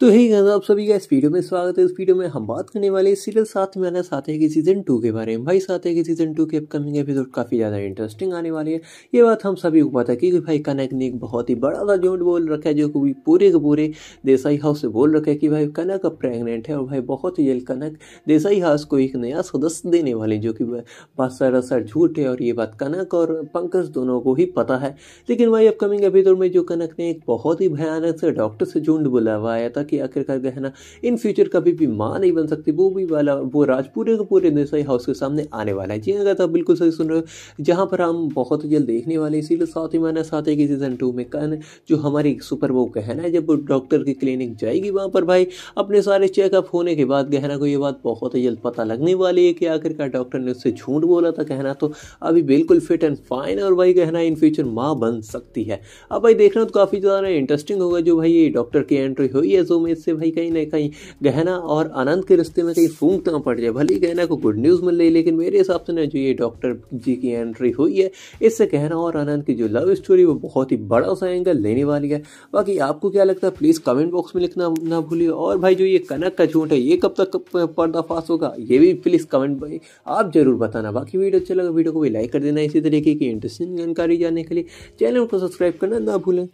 तो ही गाना आप सभी का इस वीडियो में स्वागत है इस वीडियो में हम बात करने वाले सीरियल साथ में आना साथ है कि सीजन टू के बारे में भाई साथ है कि सीजन टू के अपकमिंग एपिसोड काफ़ी ज़्यादा इंटरेस्टिंग आने वाली है ये बात हम सभी को पता है क्योंकि भाई कनक ने एक बहुत ही बड़ा सा झूठ बोल रखा है जो कि पूरे के पूरे देसाई हाउस से बोल रखा है कि भाई कनक अब प्रेगनेंट है और भाई बहुत ही जल्द कनक देसाई हाउस को एक नया सदस्य देने वाले जो कि सरासर झूठ है और ये बात कनक और पंकज दोनों को ही पता है लेकिन भाई अपकमिंग एपिसोड में जो कनक ने एक बहुत ही भयानक से डॉक्टर से झूठ बुलावाया था कि आखिरकार गहना इन फ्यूचर कभी भी माँ नहीं बन सकती वो भी वाला वो राज पूरे के पूरे देसाई हाउस के सामने आने वाला है जी अगर तो बिल्कुल सही सुन रहे हो जहाँ पर हम बहुत जल्द देखने वाले इसीलिए साथ ही माना साथ ही सीजन टू में कन जो हमारी सुपर वो गहना है जब वो डॉक्टर की क्लिनिक जाएगी वहाँ पर भाई अपने सारे चेकअप होने के बाद गहना को ये बात बहुत जल्द पता लगने वाली है कि आखिरकार डॉक्टर ने उससे झूठ बोला था कहना तो अभी बिल्कुल फिट एंड फाइन और भाई कहना इन फ्यूचर माँ बन सकती है अब भाई देखना तो काफ़ी ज़्यादा इंटरेस्टिंग होगा जो भाई ये डॉक्टर की एंट्री हुई है जो तो में से भाई कहीं ना कहीं गहना और आनंद के रिश्ते में कहीं फूंक ना पड़ जाए भले ही गहना को गुड न्यूज़ मिल रही लेकिन मेरे हिसाब से ना जो ये डॉक्टर जी की एंट्री हुई है इससे गहना और आनंद की जो लव स्टोरी वो बहुत ही बड़ा सा एंगल लेने वाली है बाकी आपको क्या लगता है प्लीज़ कमेंट बॉक्स में लिखना ना भूलिए और भाई जो ये कनक का झूठ है ये कब तक पर्दाफाश होगा ये भी प्लीज़ कमेंट भाई आप जरूर बताना बाकी वीडियो अच्छा लगा वीडियो को भी लाइक कर देना इसी तरीके की इंटरेस्टिंग जानकारी जानने के लिए चैनल को सब्सक्राइब करना ना भूलें